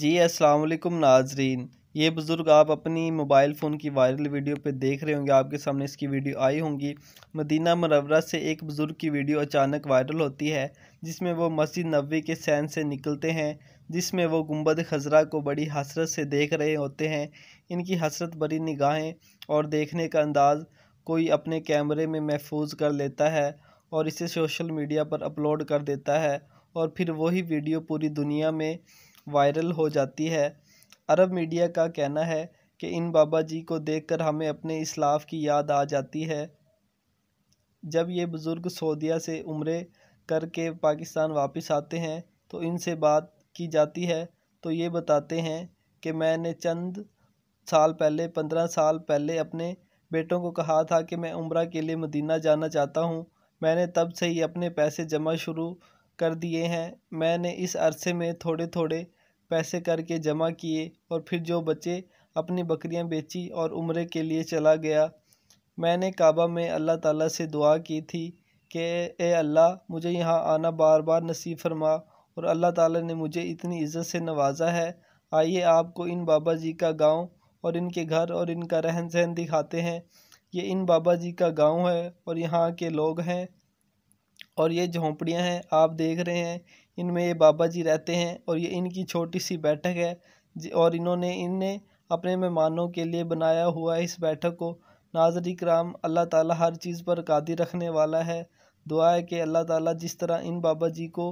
जी अस्सलाम वालेकुम नाजरीन ये बुज़ुर्ग आप अपनी मोबाइल फ़ोन की वायरल वीडियो पे देख रहे होंगे आपके सामने इसकी वीडियो आई होंगी मदीना मनवरा से एक बुज़ुर्ग की वीडियो अचानक वायरल होती है जिसमें वो मस्जिद नबी के सैन से निकलते हैं जिसमें वो गुम्बद खजरा को बड़ी हसरत से देख रहे होते हैं इनकी हसरत भरी निगाहें और देखने का अंदाज़ कोई अपने कैमरे में महफूज कर लेता है और इसे सोशल मीडिया पर अपलोड कर देता है और फिर वही वीडियो पूरी दुनिया में वायरल हो जाती है अरब मीडिया का कहना है कि इन बाबा जी को देखकर हमें अपने इस्लाफ की याद आ जाती है जब ये बुज़ुर्ग सऊदिया से उम्र करके पाकिस्तान वापस आते हैं तो इनसे बात की जाती है तो ये बताते हैं कि मैंने चंद साल पहले पंद्रह साल पहले अपने बेटों को कहा था कि मैं उम्र के लिए मदीना जाना चाहता हूँ मैंने तब से ही अपने पैसे जमा शुरू कर दिए हैं मैंने इस अरसे में थोड़े थोड़े पैसे करके जमा किए और फिर जो बचे अपनी बकरियां बेची और उम्र के लिए चला गया मैंने काबा में अल्लाह ताला से दुआ की थी कि ए अल्लाह मुझे यहाँ आना बार बार नसीब फरमा और अल्लाह ताला ने मुझे इतनी इज़्ज़त से नवाजा है आइए आपको इन बाबा जी का गांव और इनके घर और इनका रहन सहन दिखाते हैं ये इन बाबा जी का गांव है और यहाँ के लोग हैं और ये झोंपड़ियाँ हैं आप देख रहे हैं इनमें ये बाबा जी रहते हैं और ये इनकी छोटी सी बैठक है और इन्होंने इनने अपने मेहमानों के लिए बनाया हुआ है इस बैठक को नाजरी कराम अल्लाह ताला हर चीज़ पर कादिर रखने वाला है दुआ है कि अल्लाह ताला जिस तरह इन बाबा जी को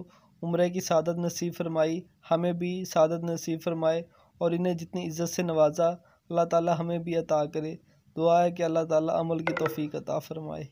उम्र की सादत नसीब फरमाई हमें भी सादत नसीब फरमाए और इन्हें जितनी इज़्ज़त से नवाजा अल्लाह ताला हमें भी अता करे दुआ है कि अल्लाह ताला अमल की तोफ़ी अता फ़रमाए